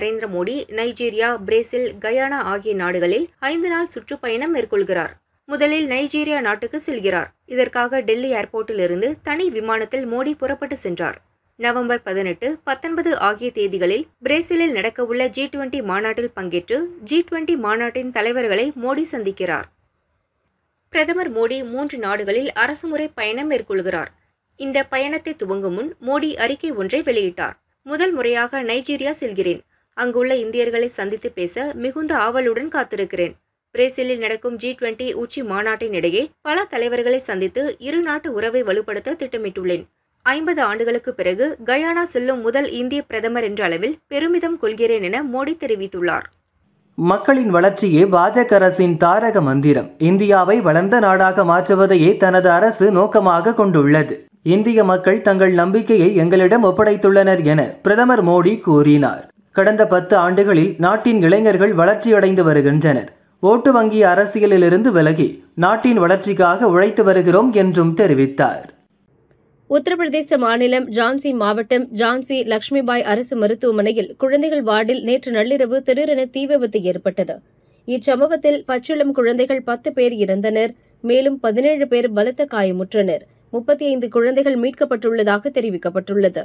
Narendra Modi Nigeria Brazil Guyana ஆகிய நாடுகளில் ஐந்து நாள் சுற்றுப்பயணம் மேற்கொள்கிறார் முதலில் நைஜீரியா நாட்டுக்கு செல்கிறார் இதற்காக டெல்லி ஏர்போர்ட்டிலிருந்து தனி விமானத்தில் மோடி புறப்பட்டு சென்றார் நவம்பர் பதினெட்டு பத்தொன்பது ஆகிய தேதிகளில் பிரேசிலில் நடக்கவுள்ள ஜி டுவெண்டி மாநாட்டில் பங்கேற்று ஜி டுவெண்டி மாநாட்டின் தலைவர்களை மோடி சந்திக்கிறார் பிரதமர் மோடி மூன்று நாடுகளில் அரசுமுறை பயணம் மேற்கொள்கிறார் இந்த பயணத்தை துவங்கும் முன் மோடி அறிக்கை ஒன்றை வெளியிட்டார் முதல் முறையாக நைஜீரியா செல்கிறேன் அங்குள்ள இந்தியர்களை சந்தித்து பேச மிகுந்த ஆவலுடன் காத்திருக்கிறேன் பிரேசிலில் நடக்கும் ஜி டுவெண்டி உச்சி மாநாட்டின் இடையே பல தலைவர்களை சந்தித்து இரு நாட்டு உறவை வலுப்படுத்த திட்டமிட்டுள்ளேன் ஐம்பது ஆண்டுகளுக்கு பிறகு கயானா செல்லும் முதல் இந்திய பிரதமர் என்ற அளவில் பெருமிதம் கொள்கிறேன் என மோடி தெரிவித்துள்ளார் மக்களின் வளர்ச்சியே பாஜக அரசின் தாரக மந்திரம் இந்தியாவை வளர்ந்த நாடாக மாற்றுவதையே தனது அரசு நோக்கமாக கொண்டுள்ளது இந்திய மக்கள் தங்கள் நம்பிக்கையை எங்களிடம் ஒப்படைத்துள்ளனர் என பிரதமர் மோடி கூறினார் கடந்த பத்து ஆண்டுகளில் நாட்டின் இளைஞர்கள் வளர்ச்சியடைந்து வருகின்றனர் ஓட்டு வங்கி அரசியலிலிருந்து விலகி நாட்டின் வளர்ச்சிக்காக உழைத்து வருகிறோம் என்றும் தெரிவித்தார் உத்தரப்பிரதேச மாநிலம் ஜான்சி மாவட்டம் ஜான்சி லட்சுமிபாய் அரசு மருத்துவமனையில் குழந்தைகள் வார்டில் நேற்று நள்ளிரவு திடீரென தீ விபத்து ஏற்பட்டது இச்சம்பவத்தில் பச்சிளம் குழந்தைகள் பத்து பேர் இறந்தனர் மேலும் பதினேழு பேர் பலத்த காயமுற்றனர் முப்பத்தி ஐந்து குழந்தைகள் மீட்கப்பட்டுள்ளதாக தெரிவிக்கப்பட்டுள்ளது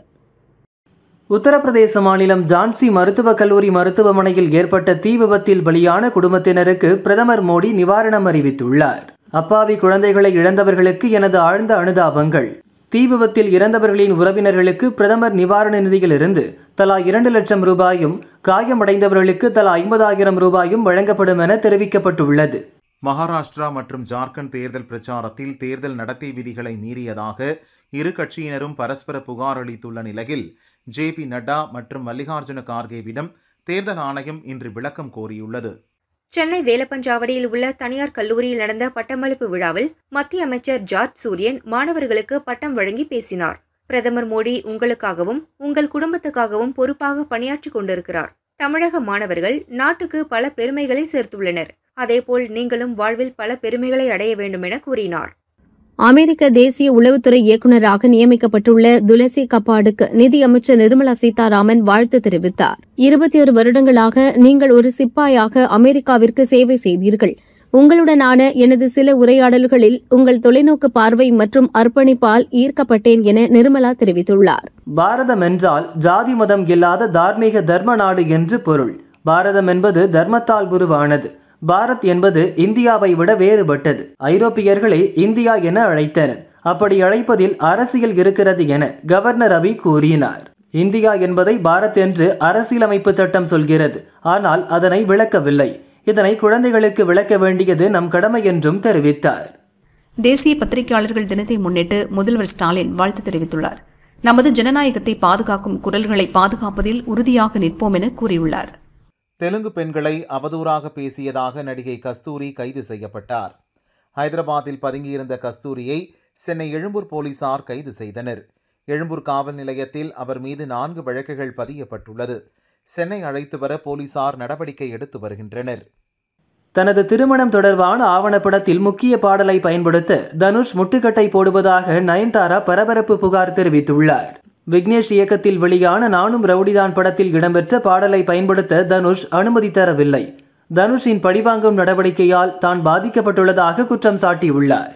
உத்தரப்பிரதேச மாநிலம் ஜான்சி மருத்துவக் கல்லூரி மருத்துவமனையில் ஏற்பட்ட தீ விபத்தில் பலியான குடும்பத்தினருக்கு பிரதமர் மோடி நிவாரணம் அறிவித்துள்ளார் அப்பாவி குழந்தைகளை இழந்தவர்களுக்கு எனது ஆழ்ந்த அனுதாபங்கள் தீ விபத்தில் இறந்தவர்களின் உறவினர்களுக்கு பிரதமர் நிவாரண நிதியிலிருந்து தலா இரண்டு லட்சம் ரூபாயும் காயமடைந்தவர்களுக்கு தலா ஐம்பதாயிரம் ரூபாயும் வழங்கப்படும் என தெரிவிக்கப்பட்டுள்ளது மகாராஷ்டிரா மற்றும் ஜார்க்கண்ட் தேர்தல் பிரச்சாரத்தில் தேர்தல் நடத்தை விதிகளை மீறியதாக இரு கட்சியினரும் பரஸ்பர புகார் அளித்துள்ள நிலையில் ஜே பி நட்டா மற்றும் மல்லிகார்ஜுன கார்கேவிடம் தேர்தல் ஆணையம் இன்று விளக்கம் கோரியுள்ளது சென்னை வேலப்பஞ்சாவடியில் உள்ள தனியார் கல்லூரியில் நடந்த பட்டமளிப்பு விழாவில் மத்திய அமைச்சர் ஜார்ஜ் சூரியன் மாணவர்களுக்கு பட்டம் வழங்கி பேசினார் பிரதமர் மோடி உங்களுக்காகவும் உங்கள் குடும்பத்துக்காகவும் பொறுப்பாக பணியாற்றிக் கொண்டிருக்கிறார் தமிழக மாணவர்கள் நாட்டுக்கு பல பெருமைகளை சேர்த்துள்ளனர் அதேபோல் நீங்களும் வாழ்வில் பல பெருமைகளை அடைய வேண்டும் என கூறினார் அமெரிக்க தேசிய உளவுத்துறை இயக்குநராக நியமிக்கப்பட்டுள்ள துளசி கப்பாடுக்கு நிதியமைச்சர் நிர்மலா சீதாராமன் வாழ்த்து தெரிவித்தார் இருபத்தி ஒரு வருடங்களாக நீங்கள் ஒரு சிப்பாயாக அமெரிக்காவிற்கு சேவை செய்தீர்கள் உங்களுடனான எனது சில உரையாடல்களில் உங்கள் தொலைநோக்கு பார்வை மற்றும் அர்ப்பணிப்பால் ஈர்க்கப்பட்டேன் என நிர்மலா தெரிவித்துள்ளார் பாரதம் என்றால் ஜாதி மதம் இல்லாத தார்மீக தர்ம நாடு என்று பொருள் பாரதம் என்பது தர்மத்தால் உருவானது பாரத் என்பது இந்தியாவை விட வேறுபட்டது ஐரோப்பியர்களை இந்தியா என அழைத்தனர் அப்படி அழைப்பதில் அரசியல் இருக்கிறது என கவர்னர் ரவி கூறினார் இந்தியா என்பதை பாரத் என்று அரசியலமைப்பு சட்டம் சொல்கிறது ஆனால் அதனை விளக்கவில்லை இதனை குழந்தைகளுக்கு விளக்க வேண்டியது நம் கடமை என்றும் தெரிவித்தார் தேசிய பத்திரிகையாளர்கள் தினத்தை முன்னிட்டு முதல்வர் ஸ்டாலின் வாழ்த்து தெரிவித்துள்ளார் நமது ஜனநாயகத்தை பாதுகாக்கும் குரல்களை பாதுகாப்பதில் உறுதியாக நிற்போம் என கூறியுள்ளார் தெலுங்கு பெண்களை அவதூறாக பேசியதாக நடிகை கஸ்தூரி கைது செய்யப்பட்டார் ஹைதராபாத்தில் பதுங்கியிருந்த கஸ்தூரியை சென்னை எழும்பூர் போலீசார் கைது செய்தனர் எழும்பூர் காவல் நிலையத்தில் அவர் மீது நான்கு வழக்குகள் பதியப்பட்டுள்ளது சென்னை அழைத்து வர போலீசார் நடவடிக்கை எடுத்து வருகின்றனர் தனது திருமணம் தொடர்பான ஆவணப்படத்தில் முக்கிய பாடலை பயன்படுத்த தனுஷ் முட்டுக்கட்டை போடுவதாக நயன்தாரா பரபரப்பு புகார் தெரிவித்துள்ளார் விக்னேஷ் இயக்கத்தில் வெளியான நானும் ரவுடிதான் படத்தில் இடம்பெற்ற பாடலை பயன்படுத்த தனுஷ் அனுமதி தரவில்லை தனுஷின் பழிவாங்கும் நடவடிக்கையால் தான் பாதிக்கப்பட்டுள்ளதாக குற்றம் சாட்டியுள்ளார்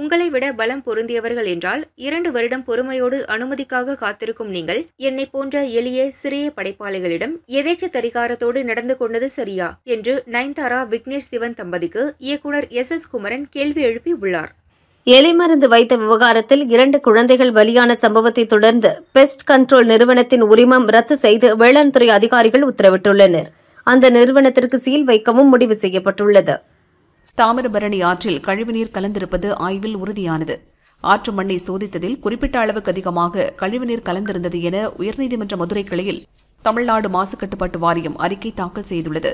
உங்களை விட பலம் பொருந்தியவர்கள் என்றால் இரண்டு வருடம் பொறுமையோடு அனுமதிக்காக காத்திருக்கும் நீங்கள் என்னை போன்ற எளிய சிறிய படைப்பாளிகளிடம் எதேச்ச தரிகாரத்தோடு நடந்து கொண்டது சரியா என்று நயன்தாரா விக்னேஷ் சிவன் தம்பதிக்கு இயக்குனர் எஸ் எஸ் குமரன் கேள்வி எழுப்பி உள்ளார் எலி மருந்து வைத்த விவகாரத்தில் இரண்டு குழந்தைகள் பலியான சம்பவத்தை தொடர்ந்து பெஸ்ட் கண்ட்ரோல் நிறுவனத்தின் உரிமம் ரத்து செய்து வேளாண் துறை அதிகாரிகள் உத்தரவிட்டுள்ளனர் அந்த நிறுவனத்திற்கு சீல் வைக்கவும் முடிவு செய்யப்பட்டுள்ளது தாமிரபரணி ஆற்றில் கழிவுநீர் கலந்திருப்பது ஆய்வில் உறுதியானது ஆற்று மண்ணை சோதித்ததில் குறிப்பிட்ட அளவுக்கு அதிகமாக கழிவுநீர் கலந்திருந்தது என உயர்நீதிமன்ற மதுரை கிளையில் தமிழ்நாடு மாசுக்கட்டுப்பாட்டு வாரியம் அறிக்கை தாக்கல் செய்துள்ளது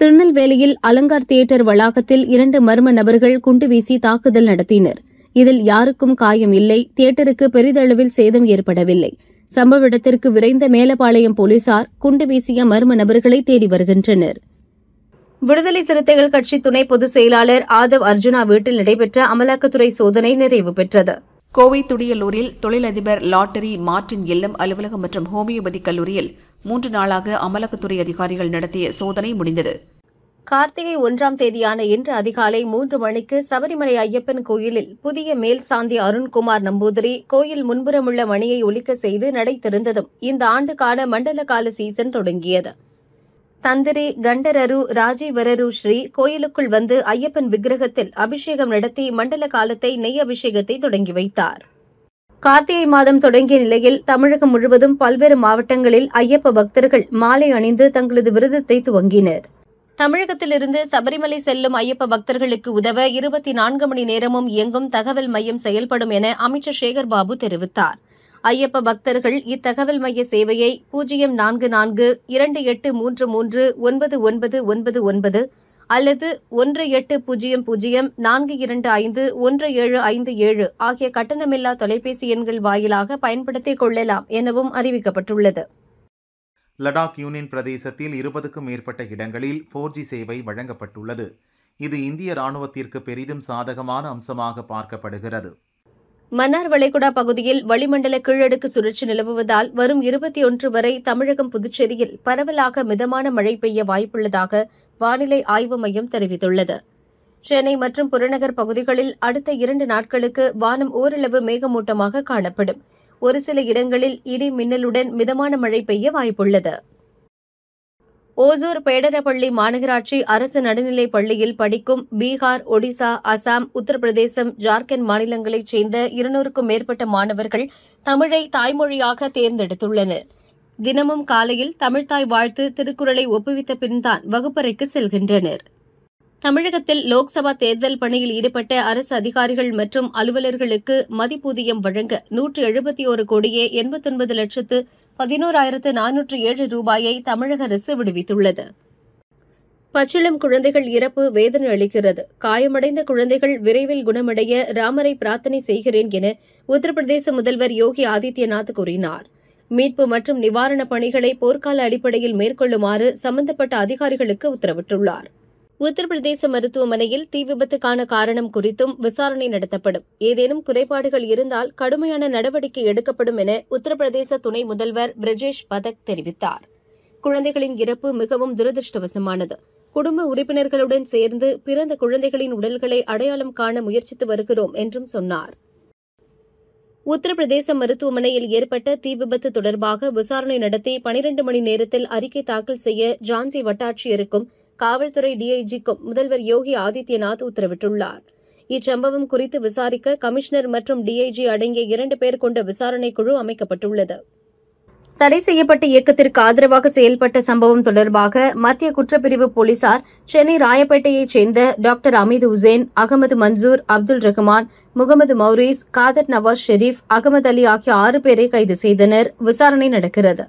திருநெல்வேலியில் அலங்கார் தியேட்டர் வளாகத்தில் இரண்டு மர்ம நபர்கள் குண்டு வீசி தாக்குதல் நடத்தினர் இதில் யாருக்கும் காயம் இல்லை தியேட்டருக்கு பெரிதளவில் சேதம் ஏற்படவில்லை சம்பவ இடத்திற்கு விரைந்த மேலப்பாளையம் போலீசார் குண்டு வீசிய மர்ம நபர்களை தேடி வருகின்றனர் விடுதலை சிறுத்தைகள் கட்சி துணை பொதுச் செயலாளர் ஆதவ் அர்ஜுனா வீட்டில் நடைபெற்ற அமலாக்கத்துறை சோதனை நிறைவு பெற்றது கோவை துடியலூரில் தொழிலதிபர் லாட்டரி மார்டின் இல்லம் அலுவலகம் மற்றும் ஹோமியோபதி கல்லூரியில் மூன்று நாளாக அமலாக்கத்துறை அதிகாரிகள் நடத்திய சோதனை முடிந்தது கார்த்திகை ஒன்றாம் தேதியான இன்று அதிகாலை மூன்று மணிக்கு சபரிமலை ஐயப்பன் கோயிலில் புதிய மேல் சாந்தி அருண்குமார் நம்பூதிரி கோயில் முன்புறமுள்ள மணியை ஒலிக்க செய்து நடைத்திருந்ததும் இந்த ஆண்டுக்கான மண்டல கால சீசன் தொடங்கியது தந்திரி கண்டரரு ராஜீவரரு ஸ்ரீ கோயிலுக்குள் வந்து ஐயப்பன் விக்கிரகத்தில் அபிஷேகம் நடத்தி மண்டல காலத்தை நெய் அபிஷேகத்தை தொடங்கி வைத்தாா் கார்த்திகை மாதம் தொடங்கிய நிலையில் தமிழகம் முழுவதும் பல்வேறு மாவட்டங்களில் ஐயப்ப பக்தர்கள் மாலை அணிந்து தங்களது விரதத்தை துவங்கினர் தமிழகத்திலிருந்து சபரிமலை செல்லும் ஐயப்ப பக்தர்களுக்கு உதவ இருபத்தி நான்கு மணி நேரமும் இயங்கும் தகவல் மையம் செயல்படும் என அமைச்சர் சேகர்பாபு தெரிவித்தார் ஐயப்ப பக்தர்கள் இத்தகவல் மைய சேவையை பூஜ்ஜியம் நான்கு நான்கு இரண்டு எட்டு மூன்று மூன்று ஒன்பது ஒன்பது ஒன்பது ஒன்பது அல்லது ஒன்று எட்டு பூஜ்ஜியம் பூஜ்ஜியம் நான்கு இரண்டு ஐந்து ஒன்று ஏழு ஐந்து ஏழு ஆகிய கட்டணமில்லா தொலைபேசி எண்கள் வாயிலாக பயன்படுத்திக் கொள்ளலாம் எனவும் அறிவிக்கப்பட்டுள்ளது லடாக் யூனியன் பிரதேசத்தில் இருபதுக்கும் மேற்பட்ட இடங்களில் ஃபோர் ஜி சேவை வழங்கப்பட்டுள்ளது இது இந்திய ராணுவத்திற்கு பெரிதும் சாதகமான அம்சமாக பார்க்கப்படுகிறது மன்னார் வளைகுடா பகுதியில் வளிமண்டல கீழடுக்கு சுழற்சி நிலவுவதால் வரும் இருபத்தி ஒன்று வரை தமிழகம் புதுச்சேரியில் பரவலாக மிதமான மழை பெய்ய வாய்ப்புள்ளதாக வானிலை ஆய்வு மையம் தெரிவித்துள்ளது சென்னை மற்றும் புறநகர் பகுதிகளில் அடுத்த இரண்டு நாட்களுக்கு வானம் ஓரளவு மேகமூட்டமாக காணப்படும் ஒரு சில இடங்களில் இடி மின்னலுடன் மிதமான மழை பெய்ய வாய்ப்புள்ளது ஓசூர் பேடரப்பள்ளி மாநகராட்சி அரசு நடுநிலைப் பள்ளியில் படிக்கும் பீகார் ஒடிசா அசாம் உத்தரப்பிரதேசம் ஜார்க்கண்ட் மாநிலங்களைச் சேர்ந்த இருநூறுக்கும் மேற்பட்ட மாணவர்கள் தமிழை தாய்மொழியாக தேர்ந்தெடுத்துள்ளனா் தினமும் காலையில் தமிழ்தாய் வாழ்த்து திருக்குறளை ஒப்புவித்த பின்தான் வகுப்பறைக்கு செல்கின்றனர் தமிழகத்தில் லோக்சபா தேர்தல் பணியில் ஈடுபட்ட அரசு அதிகாரிகள் மற்றும் அலுவலர்களுக்கு மதிப்பூதியம் வழங்க நூற்று எழுபத்தி ஒரு கோடியே எண்பத்தொன்பது லட்சத்து பதினோராயிரத்து நானூற்று ஏழு ரூபாயை தமிழக அரசு விடுவித்துள்ளது பச்சிளம் குழந்தைகள் இறப்பு வேதனை அளிக்கிறது காயமடைந்த குழந்தைகள் விரைவில் குணமடைய ராமரை பிரார்த்தனை செய்கிறேன் என உத்தரப்பிரதேச முதல்வர் யோகி ஆதித்யநாத் கூறினாா் மீட்பு மற்றும் நிவாரணப் பணிகளை போர்க்கால அடிப்படையில் மேற்கொள்ளுமாறு சம்பந்தப்பட்ட அதிகாரிகளுக்கு உத்தரவிட்டுள்ளார் உத்தரப்பிரதேச மருத்துவமனையில் தீ விபத்துக்கான காரணம் குறித்தும் விசாரணை நடத்தப்படும் ஏதேனும் குறைபாடுகள் இருந்தால் கடுமையான நடவடிக்கை எடுக்கப்படும் என உத்தரப்பிரதேச துணை முதல்வர் பிரஜேஷ் பதக் தெரிவித்தார் குழந்தைகளின் இறப்பு மிகவும் துரதிருஷ்டவசமானது குடும்ப உறுப்பினர்களுடன் சேர்ந்து பிறந்த குழந்தைகளின் உடல்களை அடையாளம் காண முயற்சித்து வருகிறோம் என்றும் சொன்னாா் உத்தரப்பிரதேச மருத்துவமனையில் ஏற்பட்ட தீ விபத்து தொடர்பாக விசாரணை நடத்தி பனிரண்டு மணி நேரத்தில் அறிக்கை தாக்கல் செய்ய ஜான்சி வட்டாட்சியருக்கும் காவல்துறை டிஐஜிக்கும் முதல்வர் யோகி ஆதித்யநாத் உத்தரவிட்டுள்ளார் இச்சம்பவம் குறித்து விசாரிக்க கமிஷனர் மற்றும் டிஐஜி அடங்கிய இரண்டு பேர் கொண்ட விசாரணை குழு அமைக்கப்பட்டுள்ளது தடை செய்யப்பட்ட இயக்கத்திற்கு ஆதரவாக செயல்பட்ட சம்பவம் தொடர்பாக மத்திய குற்றப்பிரிவு போலீசார் சென்னை ராயப்பேட்டையைச் சேர்ந்த டாக்டர் அமீது உசேன் அகமது மன்சூர் அப்துல் ரஹ்மான் முகமது மௌரீஸ் காதர் நவாஸ் ஷெரீப் அகமது அலி ஆகிய ஆறு பேரை கைது செய்தனர் விசாரணை நடக்கிறது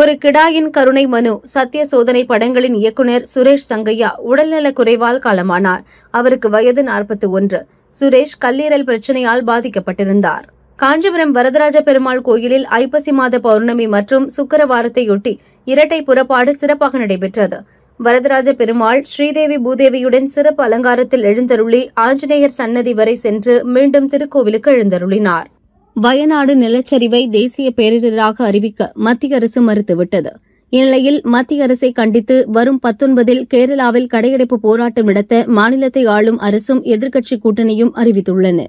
ஒரு கிடாயின் கருணை மனு சத்திய சோதனை படங்களின் இயக்குநர் சுரேஷ் சங்கையா உடல்நலக் குறைவால் காலமானார் அவருக்கு வயது நாற்பத்தி ஒன்று சுரேஷ் கல்லீரல் பிரச்சனையால் பாதிக்கப்பட்டிருந்தார் காஞ்சிபுரம் வரதராஜ பெருமாள் கோயிலில் ஐப்பசி மாத பௌர்ணமி மற்றும் சுக்கரவாரத்தையொட்டி இரட்டை புறப்பாடு சிறப்பாக நடைபெற்றது வரதராஜ பெருமாள் ஸ்ரீதேவி பூதேவியுடன் சிறப்பு அலங்காரத்தில் எழுந்தருளி ஆஞ்சநேயர் சன்னதி வரை சென்று மீண்டும் திருக்கோவிலுக்கு எழுந்தருளினார் வயநாடு நிலச்சரிவை தேசிய பேரிடராக அறிவிக்க மத்திய அரசு மறுத்துவிட்டது இந்நிலையில் மத்திய அரசை கண்டித்து வரும் பத்தொன்பதில் கேரளாவில் கடையடைப்பு போராட்டம் நடத்த மாநிலத்தை ஆளும் அரசும் எதிர்க்கட்சி கூட்டணியும் அறிவித்துள்ளன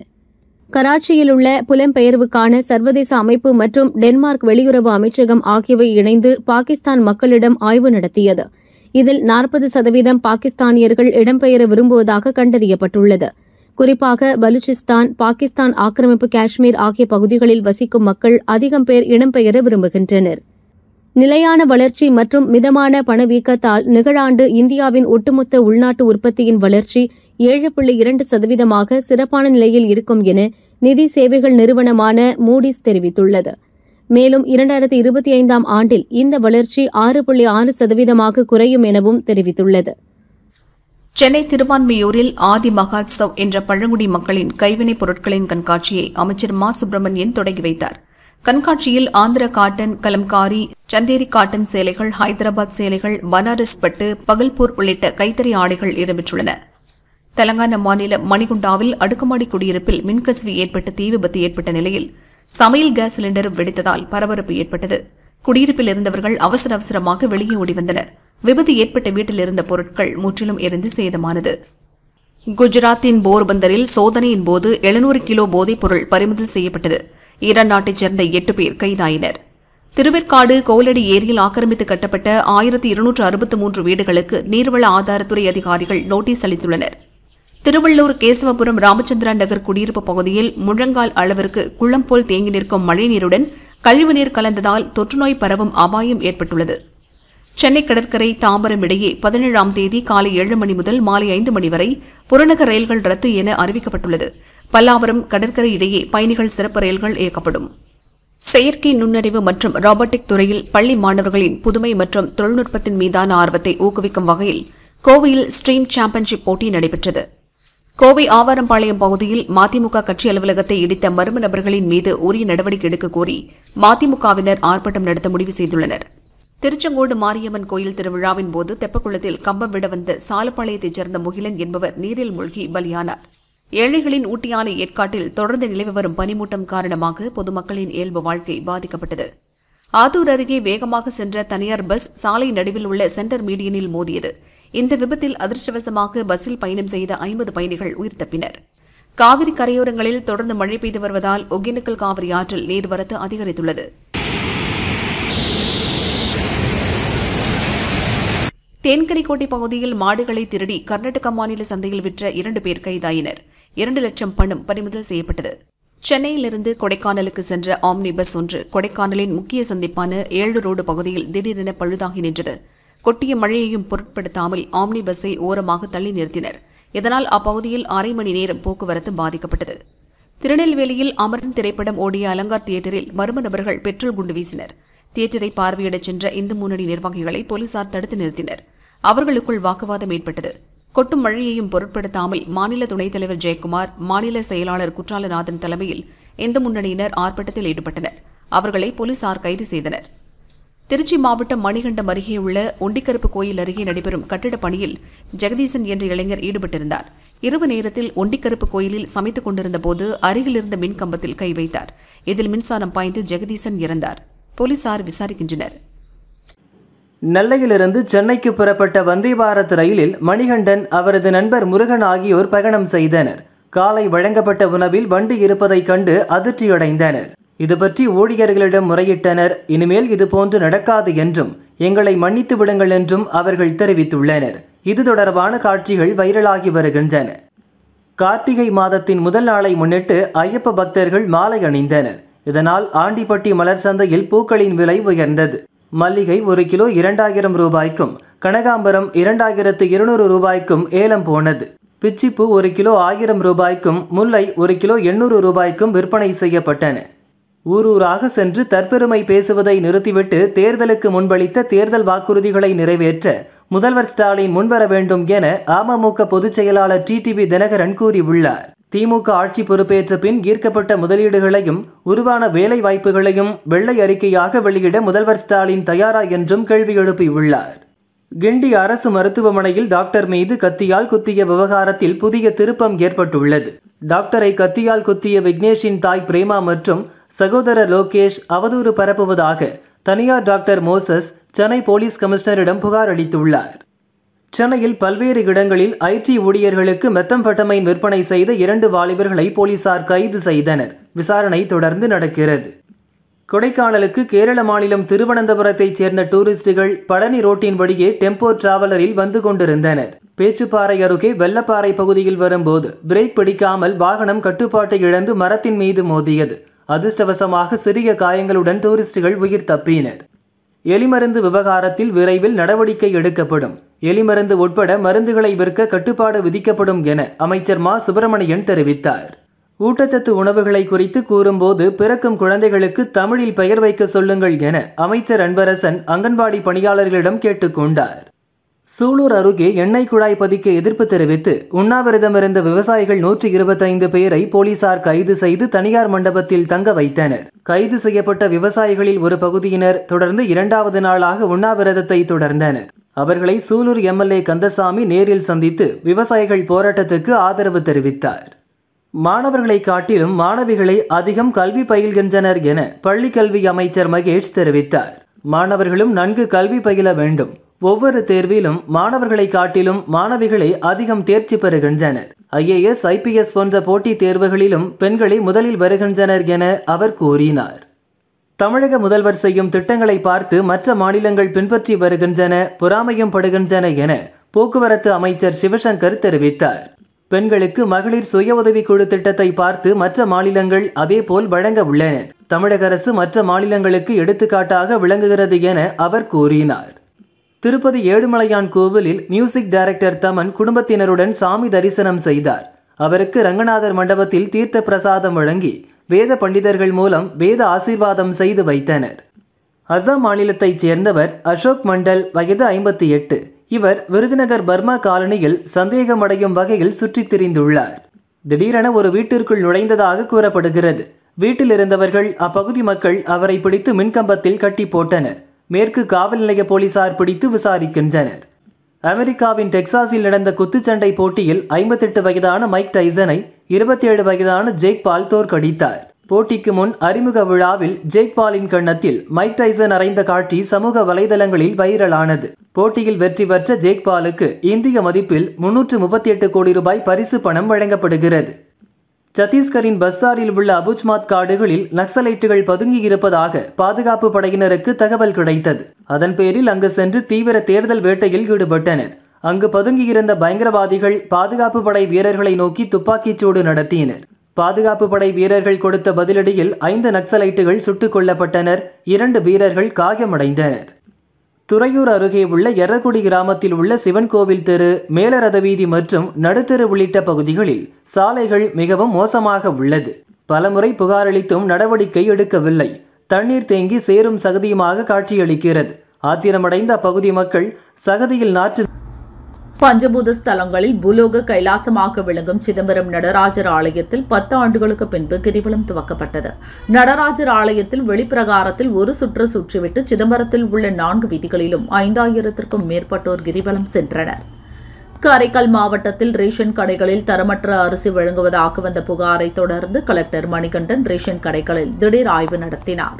கராச்சியில் உள்ள புலம்பெயர்வுக்கான சர்வதேச அமைப்பு மற்றும் டென்மார்க் வெளியுறவு அமைச்சகம் ஆகியவை இணைந்து பாகிஸ்தான் மக்களிடம் ஆய்வு நடத்தியது இதில் நாற்பது சதவீதம் பாகிஸ்தானியர்கள் இடம்பெயர விரும்புவதாக கண்டறியப்பட்டுள்ளது குறிப்பாக பலுச்சிஸ்தான் பாகிஸ்தான் ஆக்கிரமிப்பு காஷ்மீர் ஆகிய பகுதிகளில் வசிக்கும் மக்கள் அதிகம் பேர் இடம்பெயர விரும்புகின்றனர் நிலையான வளர்ச்சி மற்றும் மிதமான பணவீக்கத்தால் நிகழாண்டு இந்தியாவின் ஒட்டுமொத்த உள்நாட்டு உற்பத்தியின் வளர்ச்சி ஏழு புள்ளி இரண்டு சதவீதமாக சிறப்பான நிலையில் இருக்கும் என நிதி சேவைகள் நிறுவனமான மூடிஸ் தெரிவித்துள்ளது மேலும் இரண்டாயிரத்தி இருபத்தி ஐந்தாம் ஆண்டில் இந்த வளர்ச்சி ஆறு புள்ளி ஆறு சதவீதமாக குறையும் எனவும் தெரிவித்துள்ளது சென்னை திருவான்மையூரில் ஆதி மகாத்சவ் என்ற பழங்குடி மக்களின் கைவினைப் பொருட்களின் கண்காட்சியை அமைச்சர் மா சுப்பிரமணியன் தொடங்கி வைத்தார் கண்காட்சியில் ஆந்திர காட்டன் கலம்காரி சந்தேரி காட்டன் சேலைகள் ஹைதராபாத் சேலைகள் பனாரஸ் பட்டு பகல்பூர் உள்ளிட்ட கைத்தறி ஆடைகள் இடம்பெற்றுள்ளன தெலங்கானா மாநில மணிகுண்டாவில் அடுக்குமாடி குடியிருப்பில் மின்கசிவு ஏற்பட்டு தீ விபத்து ஏற்பட்ட நிலையில் சமையல் கேஸ் சிலிண்டரும் வெடித்ததால் பரபரப்பு ஏற்பட்டது குடியிருப்பில் இருந்தவர்கள் அவசர அவசரமாக வெளியே ஓடிவந்தனர் விபத்து ஏற்பட்ட வீட்டில் இருந்த பொருட்கள் முற்றிலும் எரிந்து சேதமானது குஜராத்தின் போர்பந்தரில் சோதனையின் போது எழுநூறு கிலோ போதைப் பொருள் பறிமுதல் செய்யப்பட்டது ஈரான் நாட்டைச் சேர்ந்த எட்டு பேர் கைதாயினர் திருவேற்காடு கோலடி ஏரியில் ஆக்கிரமித்து கட்டப்பட்ட ஆயிரத்தி இருநூற்று அறுபத்து மூன்று வீடுகளுக்கு நீர்வள ஆதாரத்துறை அதிகாரிகள் நோட்டீஸ் அளித்துள்ளனர் திருவள்ளூர் கேசவபுரம் ராமச்சந்திரா நகர் குடியிருப்பு பகுதியில் முழங்கால் அளவிற்கு குளம் போல் தேங்கி நிற்கும் மழைநீருடன் கழிவுநீர் கலந்ததால் தொற்றுநோய் பரவும் அபாயம் ஏற்பட்டுள்ளது சென்னை கடற்கரை தாம்பரம் இடையே பதினேழாம் தேதி காலை ஏழு மணி முதல் மாலை ஐந்து மணி வரை புறநகர் ரயில்கள் ரத்து என அறிவிக்கப்பட்டுள்ளது பல்லாவரம் கடற்கரை இடையே பயணிகள் சிறப்பு ரயில்கள் இயக்கப்படும் செயற்கை நுண்ணறிவு மற்றும் ராபோட்டிக் துறையில் பள்ளி மாணவர்களின் புதுமை மற்றும் தொழில்நுட்பத்தின் மீதான ஆர்வத்தை ஊக்குவிக்கும் வகையில் கோவையில் ஸ்ட்ரீம் சாம்பியன்ஷிப் போட்டி நடைபெற்றது கோவை ஆவாரம்பாளையம் பகுதியில் மதிமுக கட்சி அலுவலகத்தை இடித்த மர்ம நபர்களின் மீது உரிய நடவடிக்கை எடுக்க கோரி மதிமுகவினர் ஆர்ப்பாட்டம் நடத்த முடிவு செய்துள்ளனர் திருச்செங்கோடு மாரியம்மன் கோயில் திருவிழாவின் போது தெப்பக்குளத்தில் கம்பம் விட வந்த சாலப்பாளையத்தைச் சேர்ந்த முகிலன் என்பவர் நீரில் மூழ்கி பலியானார் ஏழைகளின் ஊட்டியான ஏற்காட்டில் தொடர்ந்து நிலவி வரும் பனிமூட்டம் காரணமாக பொதுமக்களின் இயல்பு வாழ்க்கை பாதிக்கப்பட்டது ஆத்தூர் அருகே வேகமாக சென்ற தனியார் பஸ் சாலை நடுவில் உள்ள சென்டர் மீடியனில் மோதியது இந்த விபத்தில் அதிர்ஷ்டவசமாக பஸ்ஸில் பயணம் செய்த ஐம்பது பயணிகள் உயிர் தப்பினர் காவிரி கரையோரங்களில் தொடர்ந்து மழை பெய்து வருவதால் ஒகேனக்கல் காவிரி ஆற்றில் நீர்வரத்து அதிகரித்துள்ளது தேன்கனிக்கோட்டை பகுதியில் மாடுகளை திருடி கர்நாடக மாநில சந்தையில் விற்ற இரண்டு பேர் கைதாயினர் இரண்டு லட்சம் பணம் பறிமுதல் செய்யப்பட்டது சென்னையிலிருந்து கொடைக்கானலுக்கு சென்ற ஆம்னி பஸ் ஒன்று கொடைக்கானலின் முக்கிய சந்திப்பான ஏழு ரோடு பகுதியில் திடீரென பழுதாகி நின்றது கொட்டிய மழையையும் பொருட்படுத்தாமல் ஆம்னி பஸ்ஸை ஓரமாக தள்ளி நிறுத்தினர் இதனால் அப்பகுதியில் அரை மணி நேரம் போக்குவரத்து பாதிக்கப்பட்டது திருநெல்வேலியில் அமரன் திரைப்படம் ஓடிய அலங்கார் தியேட்டரில் மர்ம நபர்கள் பெட்ரோல் குண்டு வீசினர் தியேட்டரை பார்வையிடச் சென்ற இந்து முன்னணி நிர்வாகிகளை போலீசார் தடுத்து நிறுத்தினர் அவர்களுக்குள் வாக்குவாதம் ஏற்பட்டது கொட்டும் மழையையும் பொருட்படுத்தாமல் மாநில துணைத் தலைவர் ஜெயக்குமார் மாநில செயலாளர் குற்றாலநாதன் தலைமையில் இந்து முன்னணியினர் ஆர்ப்பாட்டத்தில் ஈடுபட்டனர் அவர்களை போலீசார் கைது செய்தனர் திருச்சி மாவட்டம் மணிகண்டம் அருகே உள்ள ஒண்டிக்கருப்பு கோயில் அருகே நடைபெறும் கட்டிடப் பணியில் ஜெகதீசன் என்ற இளைஞர் ஈடுபட்டிருந்தார் இரவு நேரத்தில் ஒண்டிக்கருப்பு கோயிலில் சமைத்துக் கொண்டிருந்த போது அருகிலிருந்த மின்கம்பத்தில் கை வைத்தார் இதில் மின்சாரம் பாய்ந்து ஜெகதீசன் இறந்தார் போலீசார் விசாரிக்கின்றனர் நெல்லையிலிருந்து சென்னைக்கு புறப்பட்ட வந்தே பாரத் ரயிலில் மணிகண்டன் அவரது நண்பர் முருகன் ஆகியோர் பயணம் செய்தனர் காலை வழங்கப்பட்ட உணவில் வண்டி இருப்பதைக் கண்டு அதிர்ச்சியடைந்தனர் இது பற்றி ஊழியர்களிடம் முறையிட்டனர் இனிமேல் இதுபோன்று நடக்காது என்றும் எங்களை மன்னித்து விடுங்கள் என்றும் அவர்கள் தெரிவித்துள்ளனர் இது தொடர்பான காட்சிகள் வைரலாகி வருகின்றன கார்த்திகை மாதத்தின் முதல் நாளை முன்னிட்டு ஐயப்ப பக்தர்கள் மாலை அணிந்தனர் இதனால் ஆண்டிப்பட்டி மலர் சந்தையில் பூக்களின் விலை உயர்ந்தது மல்லிகை ஒரு கிலோ இரண்டாயிரம் ரூபாய்க்கும் கனகாம்பரம் இரண்டாயிரத்து இருநூறு ரூபாய்க்கும் ஏலம் போனது பிச்சிப்பூ ஒரு கிலோ ஆயிரம் ரூபாய்க்கும் முல்லை ஒரு கிலோ எண்ணூறு ரூபாய்க்கும் விற்பனை செய்யப்பட்டன ஊரூராக சென்று தற்பெருமை பேசுவதை நிறுத்திவிட்டு தேர்தலுக்கு முன்பளித்த தேர்தல் வாக்குறுதிகளை நிறைவேற்ற முதல்வர் ஸ்டாலின் முன்வர வேண்டும் என அமமுக பொதுச் செயலாளர் டிடிவி தினகரன் கூறியுள்ளார் திமுக ஆட்சி பொறுப்பேற்ற பின் ஈர்க்கப்பட்ட முதலீடுகளையும் உருவான வேலை வாய்ப்புகளையும் வெள்ளை அறிக்கையாக வெளியிட முதல்வர் ஸ்டாலின் தயாரா என்றும் கேள்வி எழுப்பியுள்ளார் கிண்டி அரசு மருத்துவமனையில் டாக்டர் மீது கத்தியால் குத்திய விவகாரத்தில் புதிய திருப்பம் ஏற்பட்டுள்ளது டாக்டரை கத்தியால் குத்திய விக்னேஷின் தாய் பிரேமா மற்றும் சகோதரர் லோகேஷ் அவதூறு பரப்புவதாக தனியார் டாக்டர் மோசஸ் சென்னை போலீஸ் கமிஷனரிடம் புகார் அளித்துள்ளார் சென்னையில் பல்வேறு இடங்களில் ஐடி ஊழியர்களுக்கு பட்டமை விற்பனை செய்த இரண்டு வாலிபர்களை போலீசார் கைது செய்தனர் விசாரணை தொடர்ந்து நடக்கிறது கொடைக்கானலுக்கு கேரள மாநிலம் திருவனந்தபுரத்தைச் சேர்ந்த டூரிஸ்டுகள் பழனி ரோட்டின் வழியே டெம்போ டிராவலரில் வந்து கொண்டிருந்தனர் பேச்சுப்பாறை அருகே வெள்ளப்பாறை பகுதியில் வரும்போது பிரேக் பிடிக்காமல் வாகனம் கட்டுப்பாட்டை இழந்து மரத்தின் மீது மோதியது அதிர்ஷ்டவசமாக சிறிய காயங்களுடன் டூரிஸ்டுகள் உயிர் தப்பினர் எலிமருந்து விவகாரத்தில் விரைவில் நடவடிக்கை எடுக்கப்படும் எலிமருந்து உட்பட மருந்துகளை விற்க கட்டுப்பாடு விதிக்கப்படும் என அமைச்சர் மா சுப்பிரமணியன் தெரிவித்தார் ஊட்டச்சத்து உணவுகளை குறித்து கூறும்போது பிறக்கும் குழந்தைகளுக்கு தமிழில் பெயர் வைக்க சொல்லுங்கள் என அமைச்சர் அன்பரசன் அங்கன்வாடி பணியாளர்களிடம் கேட்டுக்கொண்டார் சூலூர் அருகே எண்ணெய் குழாய் பதிக்க எதிர்ப்பு தெரிவித்து உண்ணாவிரதம் இருந்த விவசாயிகள் நூற்றி இருபத்தைந்து பேரை போலீசார் கைது செய்து தனியார் மண்டபத்தில் தங்க வைத்தனர் கைது செய்யப்பட்ட விவசாயிகளில் ஒரு பகுதியினர் தொடர்ந்து இரண்டாவது நாளாக உண்ணாவிரதத்தை தொடர்ந்தனர் அவர்களை சூலூர் எம்எல்ஏ கந்தசாமி நேரில் சந்தித்து விவசாயிகள் போராட்டத்துக்கு ஆதரவு தெரிவித்தார் மாணவர்களை காட்டிலும் மாணவிகளை அதிகம் கல்வி பயில்கின்றனர் என பள்ளிக்கல்வி அமைச்சர் மகேஷ் தெரிவித்தார் மாணவர்களும் நன்கு கல்வி பயில வேண்டும் ஒவ்வொரு தேர்விலும் மாணவர்களை காட்டிலும் மாணவிகளை அதிகம் தேர்ச்சி பெறுகின்றனர் ஐஏஎஸ் ஐபிஎஸ் போன்ற போட்டித் தேர்வுகளிலும் பெண்களை முதலில் வருகின்றனர் என அவர் கூறினார் தமிழக முதல்வர் செய்யும் திட்டங்களை பார்த்து மற்ற மாநிலங்கள் பின்பற்றி வருகின்றன பொறாமையும் படுகின்றன என போக்குவரத்து அமைச்சர் சிவசங்கர் தெரிவித்தார் பெண்களுக்கு மகளிர் சுய உதவிக்குழு திட்டத்தை பார்த்து மற்ற மாநிலங்கள் அதேபோல் வழங்க உள்ளன தமிழக அரசு மற்ற மாநிலங்களுக்கு எடுத்துக்காட்டாக விளங்குகிறது என அவர் கூறினார் திருப்பதி ஏழுமலையான் கோவிலில் மியூசிக் டைரக்டர் தமன் குடும்பத்தினருடன் சாமி தரிசனம் செய்தார் அவருக்கு ரங்கநாதர் மண்டபத்தில் தீர்த்த பிரசாதம் வழங்கி வேத பண்டிதர்கள் மூலம் வேத ஆசீர்வாதம் செய்து வைத்தனர் அசாம் மாநிலத்தைச் சேர்ந்தவர் அசோக் மண்டல் வயது ஐம்பத்தி எட்டு இவர் விருதுநகர் பர்மா காலனியில் சந்தேகமடையும் வகையில் சுற்றித் திரிந்துள்ளார் திடீரென ஒரு வீட்டிற்குள் நுழைந்ததாக கூறப்படுகிறது வீட்டில் இருந்தவர்கள் அப்பகுதி மக்கள் அவரை பிடித்து மின்கம்பத்தில் கட்டி போட்டனர் மேற்கு காவல் நிலைய போலீசார் பிடித்து விசாரிக்கின்றனர் அமெரிக்காவின் டெக்சாஸில் நடந்த குத்துச்சண்டை போட்டியில் ஐம்பத்தெட்டு வயதான மைக் டைசனை இருபத்தி ஏழு வயதான ஜேக் பால் தோற்கடித்தார் போட்டிக்கு முன் அறிமுக விழாவில் ஜேக்பாலின் கண்ணத்தில் மைக் டைசன் அறைந்த காட்சி சமூக வலைதளங்களில் வைரலானது போட்டியில் வெற்றி பெற்ற ஜேக்பாலுக்கு இந்திய மதிப்பில் முன்னூற்று முப்பத்தி எட்டு கோடி ரூபாய் பரிசு பணம் வழங்கப்படுகிறது சத்தீஸ்கரின் பஸ்ஸாரில் உள்ள அபுஜ்மாத் காடுகளில் நக்சலைட்டுகள் பதுங்கி இருப்பதாக பாதுகாப்பு படையினருக்கு தகவல் கிடைத்தது அதன் பேரில் அங்கு சென்று தீவிர தேர்தல் வேட்டையில் ஈடுபட்டனர் அங்கு பதுங்கியிருந்த பயங்கரவாதிகள் பாதுகாப்பு படை வீரர்களை நோக்கி துப்பாக்கிச்சூடு நடத்தினர் பாதுகாப்பு படை வீரர்கள் கொடுத்த பதிலடியில் ஐந்து நக்சலைட்டுகள் சுட்டுக் கொல்லப்பட்டனர் இரண்டு வீரர்கள் காயமடைந்தனர் துறையூர் அருகே உள்ள எரக்குடி கிராமத்தில் உள்ள சிவன் கோவில் தெரு மேலரத வீதி மற்றும் நடுத்தெரு உள்ளிட்ட பகுதிகளில் சாலைகள் மிகவும் மோசமாக உள்ளது பலமுறை புகாரளித்தும் நடவடிக்கை எடுக்கவில்லை தண்ணீர் தேங்கி சேரும் சகதியுமாக காட்சியளிக்கிறது ஆத்திரமடைந்த அப்பகுதி மக்கள் சகதியில் நாற்று பஞ்சபூத ஸ்தலங்களில் பூலோக கைலாசமாக விளங்கும் சிதம்பரம் நடராஜர் ஆலயத்தில் பத்து ஆண்டுகளுக்கு பின்பு கிரிவலம் துவக்கப்பட்டது நடராஜர் ஆலயத்தில் வெளிப்பிரகாரத்தில் ஒரு சுற்று சுற்றிவிட்டு சிதம்பரத்தில் உள்ள நான்கு வீதிகளிலும் ஐந்தாயிரத்திற்கும் மேற்பட்டோர் கிரிவலம் சென்றனர் காரைக்கால் மாவட்டத்தில் ரேஷன் கடைகளில் தரமற்ற அரிசி வழங்குவதாக வந்த புகாரை தொடர்ந்து கலெக்டர் மணிகண்டன் ரேஷன் கடைகளில் திடீர் ஆய்வு நடத்தினார்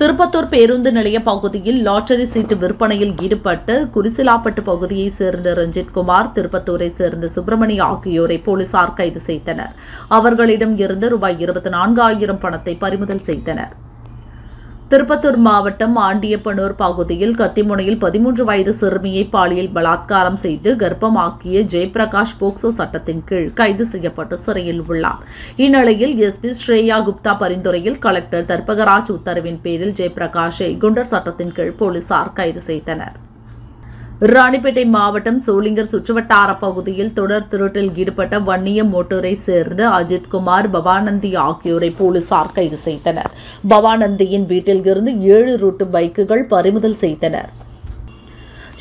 திருப்பத்தூர் பேருந்து நிலைய பகுதியில் லாட்டரி சீட்டு விற்பனையில் ஈடுபட்டு குரிசிலாப்பட்டு பகுதியை சேர்ந்த ரஞ்சித்குமார் திருப்பத்தூரை சேர்ந்த சுப்பிரமணி ஆகியோரை போலீசார் கைது செய்தனர் அவர்களிடம் இருந்து ரூபாய் இருபத்தி நான்காயிரம் பணத்தை பறிமுதல் செய்தனர் திருப்பத்தூர் மாவட்டம் ஆண்டியப்பனூர் பகுதியில் கத்திமுனையில் பதிமூன்று வயது சிறுமியை பாலியல் பலாத்காரம் செய்து கர்ப்பமாக்கிய ஜெயபிரகாஷ் போக்சோ சட்டத்தின் கீழ் கைது செய்யப்பட்டு சிறையில் உள்ளார் இந்நிலையில் எஸ்பி ஸ்ரேயா குப்தா பரிந்துரையில் கலெக்டர் தர்பகராஜ் உத்தரவின் பேரில் ஜெயபிரகாஷை குண்டர் சட்டத்தின் கீழ் போலீசார் கைது செய்தனர் ராணிப்பேட்டை மாவட்டம் சோளிங்கர் சுற்றுவட்டார பகுதியில் தொடர் திருட்டில் ஈடுபட்ட வன்னிய மோட்டோரை சேர்ந்த அஜித்குமார் பவானந்தி ஆகியோரை போலீசார் கைது செய்தனர் பவானந்தியின் வீட்டில் இருந்து ஏழு ரூட்டு பைக்குகள் பறிமுதல் செய்தனர்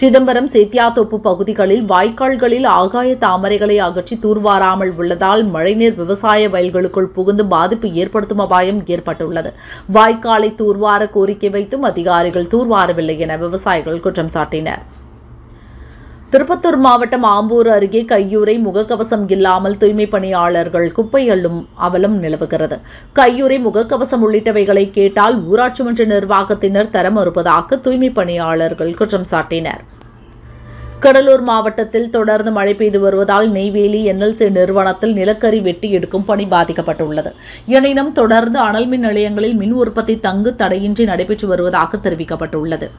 சிதம்பரம் சேத்தியாத்தோப்பு பகுதிகளில் வாய்க்கால்களில் ஆகாய தாமரைகளை அகற்றி தூர்வாராமல் உள்ளதால் மழைநீர் விவசாய வயல்களுக்குள் புகுந்து பாதிப்பு ஏற்படுத்தும் அபாயம் ஏற்பட்டுள்ளது வாய்க்காலை தூர்வார கோரிக்கை வைத்தும் அதிகாரிகள் தூர்வாரவில்லை என விவசாயிகள் குற்றம் சாட்டினர் திருப்பத்தூர் மாவட்டம் ஆம்பூர் அருகே கையூரை முகக்கவசம் இல்லாமல் தூய்மை பணியாளர்கள் குப்பை அள்ளும் அவலம் நிலவுகிறது கையூரை முகக்கவசம் உள்ளிட்டவைகளை கேட்டால் ஊராட்சி மன்ற நிர்வாகத்தினர் தர மறுப்பதாக தூய்மை பணியாளர்கள் குற்றம் சாட்டினர் கடலூர் மாவட்டத்தில் தொடர்ந்து மழை பெய்து வருவதால் நெய்வேலி என்எல்சி நிறுவனத்தில் நிலக்கரி வெட்டி எடுக்கும் பணி பாதிக்கப்பட்டுள்ளது எனினும் தொடர்ந்து அனல் மின் நிலையங்களில் மின் உற்பத்தி தங்கு தடையின்றி நடைபெற்று வருவதாக தெரிவிக்கப்பட்டுள்ளது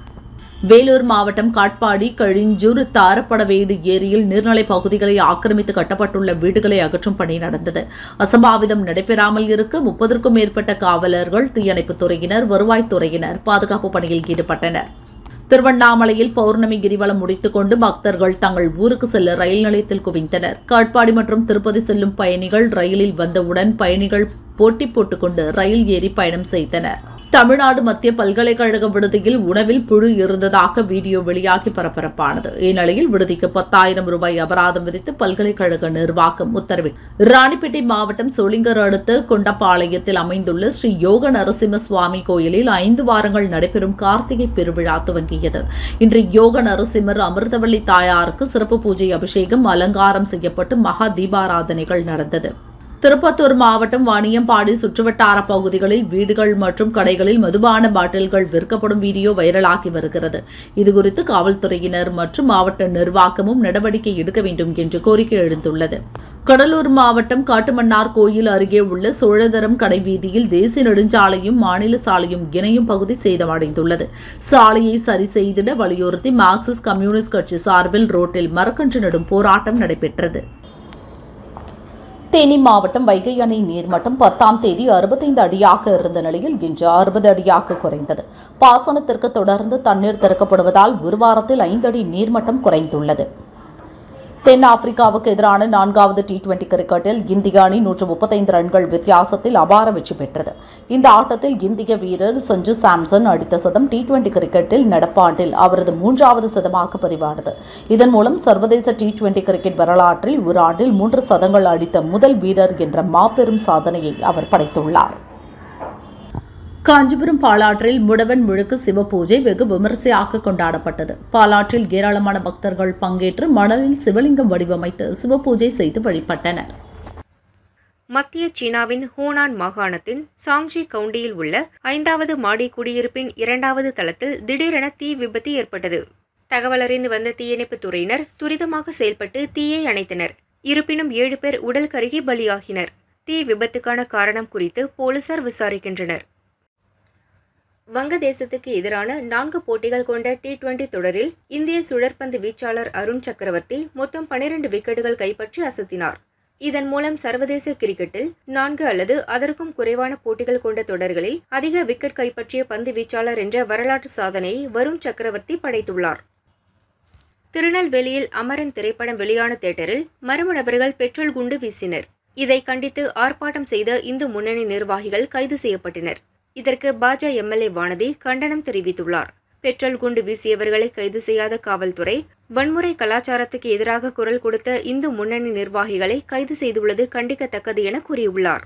வேலூர் மாவட்டம் காட்பாடி கழிஞ்சூர் தாரப்படவேடு ஏரியில் நீர்நிலை பகுதிகளை ஆக்கிரமித்து கட்டப்பட்டுள்ள வீடுகளை அகற்றும் பணி நடந்தது அசம்பாவிதம் நடைபெறாமல் இருக்க முப்பதற்கும் மேற்பட்ட காவலர்கள் தீயணைப்புத் துறையினர் வருவாய்த்துறையினர் பாதுகாப்பு பணியில் ஈடுபட்டனர் திருவண்ணாமலையில் பௌர்ணமி கிரிவலம் முடித்துக்கொண்டு பக்தர்கள் தங்கள் ஊருக்கு செல்ல ரயில் நிலையத்தில் குவிந்தனர் காட்பாடி மற்றும் திருப்பதி செல்லும் பயணிகள் ரயிலில் வந்தவுடன் பயணிகள் போட்டி போட்டுக்கொண்டு ரயில் ஏறி பயணம் செய்தனர் தமிழ்நாடு மத்திய பல்கலைக்கழக விடுதியில் உணவில் புழு இருந்ததாக வீடியோ வெளியாகி பரபரப்பானது இந்நிலையில் விடுதிக்கு பத்தாயிரம் ரூபாய் அபராதம் விதித்து பல்கலைக்கழக நிர்வாகம் உத்தரவிட்டு ராணிப்பேட்டை மாவட்டம் சோளிங்கர் அடுத்து கொண்டப்பாளையத்தில் அமைந்துள்ள ஸ்ரீ யோக நரசிம்ம சுவாமி கோயிலில் ஐந்து வாரங்கள் நடைபெறும் கார்த்திகை பெருவிழா துவங்கியது இன்று யோக நரசிம்மர் அமிர்தவள்ளி தாயாருக்கு சிறப்பு பூஜை அபிஷேகம் அலங்காரம் செய்யப்பட்டு மகா தீபாராதனைகள் நடந்தது திருப்பத்தூர் மாவட்டம் வாணியம்பாடி சுற்றுவட்டார பகுதிகளில் வீடுகள் மற்றும் கடைகளில் மதுபான பாட்டில்கள் விற்கப்படும் வீடியோ வைரலாகி வருகிறது இதுகுறித்து காவல்துறையினர் மற்றும் மாவட்ட நிர்வாகமும் நடவடிக்கை எடுக்க வேண்டும் என்று கோரிக்கை எழுந்துள்ளது கடலூர் மாவட்டம் காட்டுமன்னார் கோயில் அருகே உள்ள சோழதரம் கடைவீதியில் தேசிய நெடுஞ்சாலையும் மாநில சாலையும் இணையும் பகுதி சேதமடைந்துள்ளது சாலையை சரி செய்திட வலியுறுத்தி மார்க்சிஸ்ட் கம்யூனிஸ்ட் கட்சி சார்பில் ரோட்டில் மரக்கன்று நடும் போராட்டம் நடைபெற்றது தேனி மாவட்டம் வைகை அணை நீர்மட்டம் பத்தாம் தேதி அறுபத்தைந்து அடியாக இருந்த நிலையில் இன்று அறுபது அடியாக குறைந்தது பாசனத்திற்கு தொடர்ந்து தண்ணீர் திறக்கப்படுவதால் ஒரு வாரத்தில் ஐந்து அடி நீர்மட்டம் குறைந்துள்ளது தென்னாப்பிரிக்காவுக்கு எதிரான நான்காவது டி டுவெண்டி கிரிக்கெட்டில் இந்திய அணி நூற்று முப்பத்தைந்து ரன்கள் வித்தியாசத்தில் அபார வெற்றி பெற்றது இந்த ஆட்டத்தில் இந்திய வீரர் சஞ்சு சாம்சன் அடித்த சதம் டி டுவெண்டி கிரிக்கெட்டில் நடப்பாண்டில் அவரது மூன்றாவது சதமாக பதிவானது இதன் மூலம் சர்வதேச டி டுவெண்டி கிரிக்கெட் வரலாற்றில் ஒரு ஆண்டில் மூன்று சதங்கள் அடித்த முதல் வீரர் என்ற மாபெரும் சாதனையை அவர் படைத்துள்ளார் காஞ்சிபுரம் பாலாற்றில் முடவன் முழுக்கு சிவ பூஜை வெகு விமரிசையாக கொண்டாடப்பட்டது பாலாற்றில் ஏராளமான பக்தர்கள் பங்கேற்று மணலில் சிவலிங்கம் வடிவமைத்து சிவபூஜை செய்து வழிபட்டனர் மத்திய சீனாவின் ஹூனான் மாகாணத்தின் சாங்ஜி கவுண்டியில் உள்ள ஐந்தாவது மாடி குடியிருப்பின் இரண்டாவது தளத்தில் திடீரென தீ விபத்து ஏற்பட்டது தகவலறிந்து வந்த தீயணைப்பு துறையினர் துரிதமாக செயல்பட்டு தீயை அணைத்தனர் இருப்பினும் ஏழு பேர் உடல் கருகி பலியாகினர் தீ விபத்துக்கான காரணம் குறித்து போலீசார் விசாரிக்கின்றனர் வங்கதேசத்துக்கு எதிரான நான்கு போட்டிகள் கொண்ட டி டுவெண்டி தொடரில் இந்திய சுழற்பந்து வீச்சாளர் அருண் சக்கரவர்த்தி மொத்தம் பனிரெண்டு விக்கெட்டுகள் கைப்பற்றி அசத்தினார் இதன் மூலம் சர்வதேச கிரிக்கெட்டில் நான்கு அல்லது அதற்கும் குறைவான போட்டிகள் கொண்ட தொடர்களில் அதிக விக்கெட் கைப்பற்றிய பந்து வீச்சாளர் என்ற வரலாற்று சாதனையை வருண் சக்கரவர்த்தி படைத்துள்ளார் திருநெல்வேலியில் அமரன் திரைப்படம் வெளியான தேட்டரில் மர்ம நபர்கள் பெட்ரோல் குண்டு வீசினர் இதை கண்டித்து ஆர்ப்பாட்டம் செய்த இந்து முன்னணி நிர்வாகிகள் கைது செய்யப்பட்டனர் இதற்கு பாஜ எம்எல்ஏ வானதி கண்டனம் தெரிவித்துள்ளார் பெட்ரோல் குண்டு வீசியவர்களை கைது செய்யாத காவல்துறை வன்முறை கலாச்சாரத்துக்கு எதிராக குரல் கொடுத்த இந்து முன்னணி நிர்வாகிகளை கைது செய்துள்ளது கண்டிக்கத்தக்கது என கூறியுள்ளார்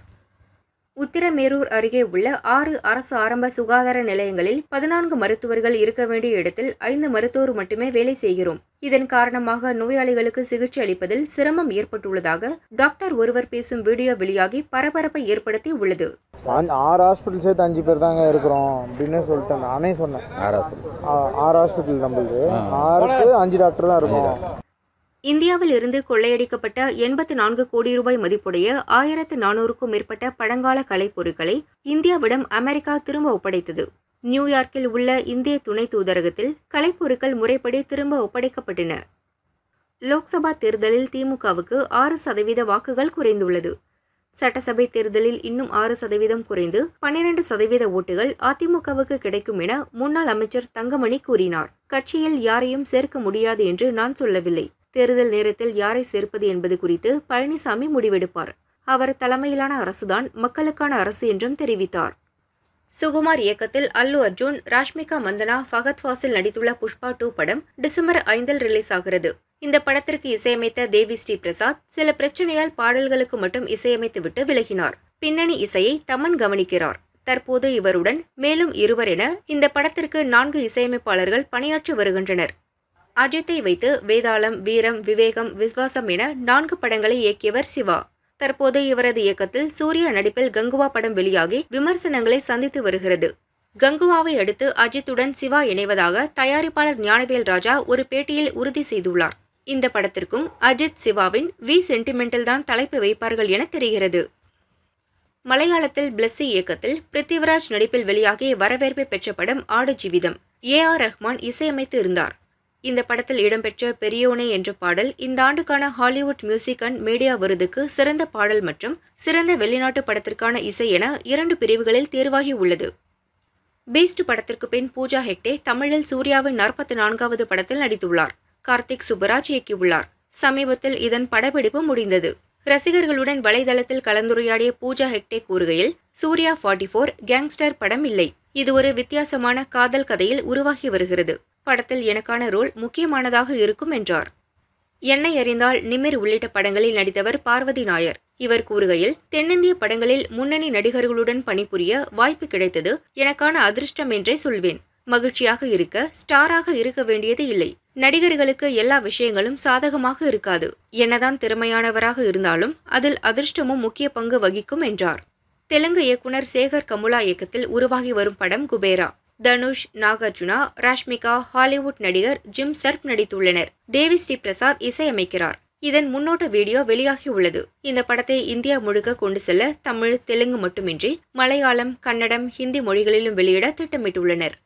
உத்திரமேரூர் அருகே உள்ள ஆறு அரசு ஆரம்ப சுகாதார நிலையங்களில் பதினான்கு மருத்துவர்கள் இருக்க வேண்டிய இடத்தில் ஐந்து மருத்துவர் மட்டுமே வேலை செய்கிறோம் இதன் காரணமாக நோயாளிகளுக்கு சிகிச்சை அளிப்பதில் சிரமம் ஏற்பட்டுள்ளதாக டாக்டர் ஒருவர் பேசும் வீடியோ வெளியாகி பரபரப்பை ஏற்படுத்தி உள்ளது ஆறு ஹாஸ்பிட்டல் சேர்த்து அஞ்சு பேர் தாங்க இருக்கிறோம் அப்படின்னு சொல்லிட்டேன் நானே சொன்னேன் ஆறு ஹாஸ்பிட்டல் நம்மளுக்கு ஆறுக்கு அஞ்சு டாக்டர் தான் இருக்கும் இந்தியாவில் இருந்து கொள்ளையடிக்கப்பட்ட எண்பத்து நான்கு கோடி ரூபாய் மதிப்புடைய ஆயிரத்து நானூறுக்கும் மேற்பட்ட பழங்கால கலைப்பொருட்களை இந்தியாவிடம் அமெரிக்கா திரும்ப ஒப்படைத்தது நியூயார்க்கில் உள்ள இந்திய துணை தூதரகத்தில் கலைப்பொருட்கள் முறைப்படி திரும்ப ஒப்படைக்கப்பட்டன லோக்சபா தேர்தலில் திமுகவுக்கு ஆறு சதவீத வாக்குகள் குறைந்துள்ளது சட்டசபை தேர்தலில் இன்னும் ஆறு சதவீதம் குறைந்து பன்னிரண்டு சதவீத ஓட்டுகள் அதிமுகவுக்கு கிடைக்கும் என முன்னாள் அமைச்சர் தங்கமணி கூறினார் கட்சியில் யாரையும் சேர்க்க முடியாது என்று நான் சொல்லவில்லை தேர்தல் நேரத்தில் யாரை சேர்ப்பது என்பது குறித்து பழனிசாமி முடிவெடுப்பார் அவர் தலைமையிலான அரசுதான் மக்களுக்கான அரசு என்றும் தெரிவித்தார் சுகுமார் இயக்கத்தில் அல்லு அர்ஜுன் ராஷ்மிகா மந்தனா ஃபகத் ஃபாசில் நடித்துள்ள புஷ்பா டூ படம் டிசம்பர் ஐந்தில் ரிலீஸ் ஆகிறது இந்த படத்திற்கு இசையமைத்த தேவி ஸ்ரீ பிரசாத் சில பிரச்சனையால் பாடல்களுக்கு மட்டும் இசையமைத்துவிட்டு விலகினார் பின்னணி இசையை தமன் கவனிக்கிறார் தற்போது இவருடன் மேலும் இருவர் என இந்த படத்திற்கு நான்கு இசையமைப்பாளர்கள் பணியாற்றி வருகின்றனர் அஜித்தை வைத்து வேதாளம் வீரம் விவேகம் விஸ்வாசம் என நான்கு படங்களை இயக்கியவர் சிவா தற்போது இவரது இயக்கத்தில் சூர்யா நடிப்பில் கங்குவா படம் வெளியாகி விமர்சனங்களை சந்தித்து வருகிறது கங்குவாவை அடுத்து அஜித்துடன் சிவா இணைவதாக தயாரிப்பாளர் ஞானவேல் ராஜா ஒரு பேட்டியில் உறுதி செய்துள்ளார் இந்த படத்திற்கும் அஜித் சிவாவின் வி சென்டிமெண்டல் தான் தலைப்பு வைப்பார்கள் என தெரிகிறது மலையாளத்தில் பிளஸ்ஸி இயக்கத்தில் பிருத்திவராஜ் நடிப்பில் வெளியாகி வரவேற்பை பெற்ற படம் ஆடு ஜீவிதம் ஏ ஆர் ரஹ்மான் இசையமைத்து இருந்தார் இந்த படத்தில் இடம்பெற்ற பெரியோனே என்ற பாடல் இந்த ஆண்டுக்கான ஹாலிவுட் மியூசிக் அண்ட் மீடியா விருதுக்கு சிறந்த பாடல் மற்றும் சிறந்த வெளிநாட்டு படத்திற்கான இசை என இரண்டு பிரிவுகளில் தேர்வாகி உள்ளது பீஸ்ட் படத்திற்கு பின் பூஜா ஹெக்டே தமிழில் சூர்யாவின் நாற்பத்தி நான்காவது படத்தில் நடித்துள்ளார் கார்த்திக் சுப்பராஜ் இயக்கியுள்ளார் சமீபத்தில் இதன் படப்பிடிப்பு முடிந்தது ரசிகர்களுடன் வலைதளத்தில் கலந்துரையாடிய பூஜா ஹெக்டே கூறுகையில் சூர்யா ஃபார்ட்டி ஃபோர் கேங்ஸ்டர் படம் இல்லை இது ஒரு வித்தியாசமான காதல் கதையில் உருவாகி வருகிறது படத்தில் எனக்கான ரோல் முக்கியமானதாக இருக்கும் என்றார் என்னை அறிந்தால் நிமிர் உள்ளிட்ட படங்களில் நடித்தவர் பார்வதி நாயர் இவர் கூறுகையில் தென்னிந்திய படங்களில் முன்னணி நடிகர்களுடன் பணிபுரிய வாய்ப்பு கிடைத்தது எனக்கான அதிர்ஷ்டம் என்றே சொல்வேன் மகிழ்ச்சியாக இருக்க ஸ்டாராக இருக்க வேண்டியது இல்லை நடிகர்களுக்கு எல்லா விஷயங்களும் சாதகமாக இருக்காது என்னதான் திறமையானவராக இருந்தாலும் அதில் அதிர்ஷ்டமும் முக்கிய பங்கு வகிக்கும் என்றார் தெலுங்கு இயக்குனர் சேகர் கமுலா இயக்கத்தில் உருவாகி வரும் படம் குபேரா தனுஷ் நாகார்ஜுனா ராஷ்மிகா ஹாலிவுட் நடிகர் ஜிம் சர்ப் நடித்துள்ளனர் தேவி ஸ்ரீ பிரசாத் இசையமைக்கிறார் இதன் முன்னோட்ட வீடியோ வெளியாகி உள்ளது இந்த படத்தை இந்தியா முழுக்க கொண்டு செல்ல தமிழ் தெலுங்கு மட்டுமின்றி மலையாளம் கன்னடம் ஹிந்தி மொழிகளிலும் வெளியிட திட்டமிட்டுள்ளனர்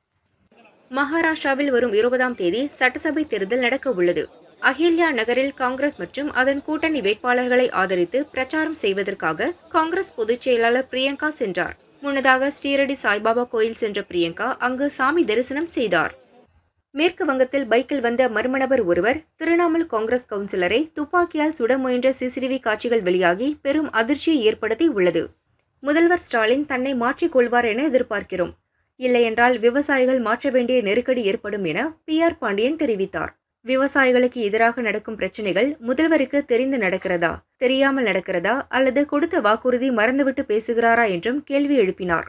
மகாராஷ்டிராவில் வரும் இருபதாம் தேதி சட்டசபை தேர்தல் நடக்க உள்ளது அகில்யா நகரில் காங்கிரஸ் மற்றும் அதன் கூட்டணி வேட்பாளர்களை ஆதரித்து பிரச்சாரம் செய்வதற்காக காங்கிரஸ் பொதுச் செயலாளர் பிரியங்கா சென்றார் முன்னதாக ஸ்ரீரடி சாய்பாபா கோயில் சென்ற பிரியங்கா அங்கு சாமி தரிசனம் செய்தார் மேற்கு வங்கத்தில் பைக்கில் வந்த மர்ம நபர் ஒருவர் திரிணாமுல் காங்கிரஸ் கவுன்சிலரை துப்பாக்கியால் சுட முயன்ற சிசிடிவி காட்சிகள் வெளியாகி பெரும் அதிர்ச்சியை ஏற்படுத்தி உள்ளது முதல்வர் ஸ்டாலின் தன்னை மாற்றிக்கொள்வார் என எதிர்பார்க்கிறோம் இல்லையென்றால் விவசாயிகள் மாற்ற வேண்டிய நெருக்கடி ஏற்படும் என பி ஆர் பாண்டியன் தெரிவித்தார் விவசாயிகளுக்கு எதிராக நடக்கும் பிரச்சனைகள் முதல்வருக்கு தெரிந்து நடக்கிறதா தெரியாமல் நடக்கிறதா அல்லது கொடுத்த வாக்குறுதி மறந்துவிட்டு பேசுகிறாரா என்றும் கேள்வி எழுப்பினார்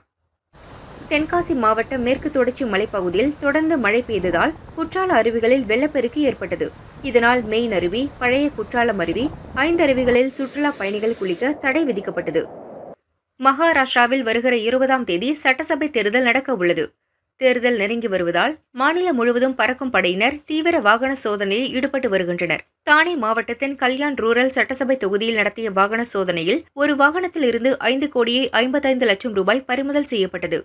தென்காசி மாவட்ட மேற்கு தொடர்ச்சி மலைப்பகுதியில் தொடர்ந்து மழை பெய்ததால் குற்றால அருவிகளில் வெள்ளப்பெருக்கு ஏற்பட்டது இதனால் மெயின் அருவி பழைய குற்றாலம் அருவி ஐந்து அருவிகளில் சுற்றுலா பயணிகள் குளிக்க தடை விதிக்கப்பட்டது மகாராஷ்டிராவில் வருகிற இருபதாம் தேதி சட்டசபை தேர்தல் நடக்க உள்ளது தேர்தல் நெருங்கி வருவதால் மாநிலம் முழுவதும் பறக்கும் படையினர் தீவிர வாகன சோதனையில் ஈடுபட்டு வருகின்றனர் தானே மாவட்டத்தின் கல்யாண் ரூரல் சட்டசபை தொகுதியில் நடத்திய வாகன சோதனையில் ஒரு வாகனத்தில் இருந்து ஐந்து கோடியே ஐம்பத்தைந்து லட்சம் ரூபாய் பறிமுதல் செய்யப்பட்டது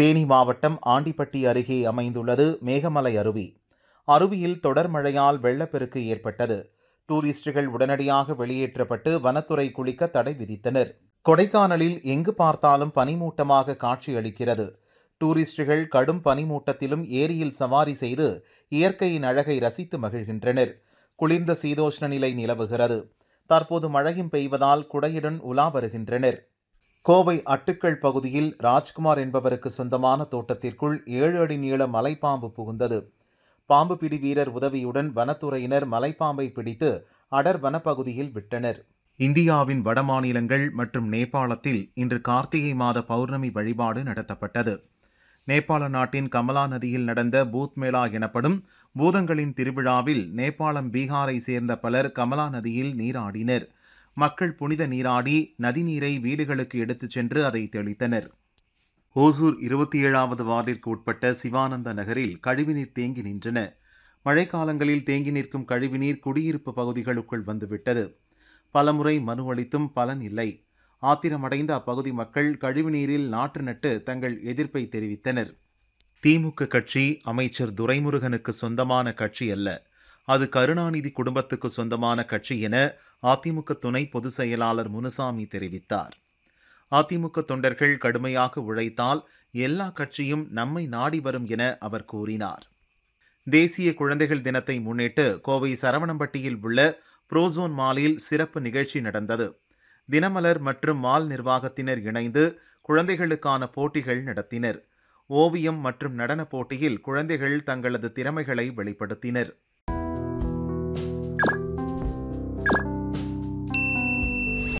தேனி மாவட்டம் ஆண்டிப்பட்டி அருகே அமைந்துள்ளது மேகமலை அருவி அருவியில் தொடர் மழையால் வெள்ளப்பெருக்கு ஏற்பட்டது டூரிஸ்டுகள் உடனடியாக வெளியேற்றப்பட்டு வனத்துறை குளிக்க தடை விதித்தனர் கொடைக்கானலில் எங்கு பார்த்தாலும் பனிமூட்டமாக காட்சியளிக்கிறது டூரிஸ்டுகள் கடும் பனிமூட்டத்திலும் ஏரியில் சவாரி செய்து இயற்கையின் அழகை ரசித்து மகிழ்கின்றனர் குளிர்ந்த சீதோஷ்ண நிலை நிலவுகிறது தற்போது மழையும் பெய்வதால் குடையுடன் உலா வருகின்றனர் கோவை அட்டுக்கள் பகுதியில் ராஜ்குமார் என்பவருக்கு சொந்தமான தோட்டத்திற்குள் ஏழு அடி நீள மலைப்பாம்பு புகுந்தது பாம்பு பிடி வீரர் உதவியுடன் வனத்துறையினர் மலைப்பாம்பை பிடித்து அடர் வனப்பகுதியில் விட்டனர் இந்தியாவின் வடமாநிலங்கள் மற்றும் நேபாளத்தில் இன்று கார்த்திகை மாத பௌர்ணமி வழிபாடு நடத்தப்பட்டது நேபாள நாட்டின் கமலா நதியில் நடந்த பூத்மேளா எனப்படும் பூதங்களின் திருவிழாவில் நேபாளம் பீகாரை சேர்ந்த பலர் கமலா நதியில் நீராடினர் மக்கள் புனித நீராடி நதிநீரை வீடுகளுக்கு எடுத்துச் சென்று அதை தெளித்தனர் ஓசூர் இருபத்தி ஏழாவது வார்டிற்கு உட்பட்ட சிவானந்த நகரில் கழிவுநீர் தேங்கி நின்றன மழைக்காலங்களில் தேங்கி நிற்கும் கழிவுநீர் குடியிருப்பு பகுதிகளுக்குள் வந்துவிட்டது பலமுறை மனு அளித்தும் பலன் இல்லை ஆத்திரமடைந்த அப்பகுதி மக்கள் கழிவுநீரில் நாற்று நட்டு தங்கள் எதிர்ப்பை தெரிவித்தனர் திமுக கட்சி அமைச்சர் துரைமுருகனுக்கு சொந்தமான கட்சி அல்ல அது கருணாநிதி குடும்பத்துக்கு சொந்தமான கட்சி என அதிமுக துணை பொதுச் செயலாளர் முனுசாமி தெரிவித்தார் அதிமுக தொண்டர்கள் கடுமையாக உழைத்தால் எல்லா கட்சியும் நம்மை நாடி வரும் என அவர் கூறினார் தேசிய குழந்தைகள் தினத்தை முன்னிட்டு கோவை சரவணம்பட்டியில் உள்ள புரோசோன் மாலில் சிறப்பு நிகழ்ச்சி நடந்தது தினமலர் மற்றும் மால் நிர்வாகத்தினர் இணைந்து குழந்தைகளுக்கான போட்டிகள் நடத்தினர் ஓவியம் மற்றும் நடன போட்டியில் குழந்தைகள் தங்களது திறமைகளை வெளிப்படுத்தினர்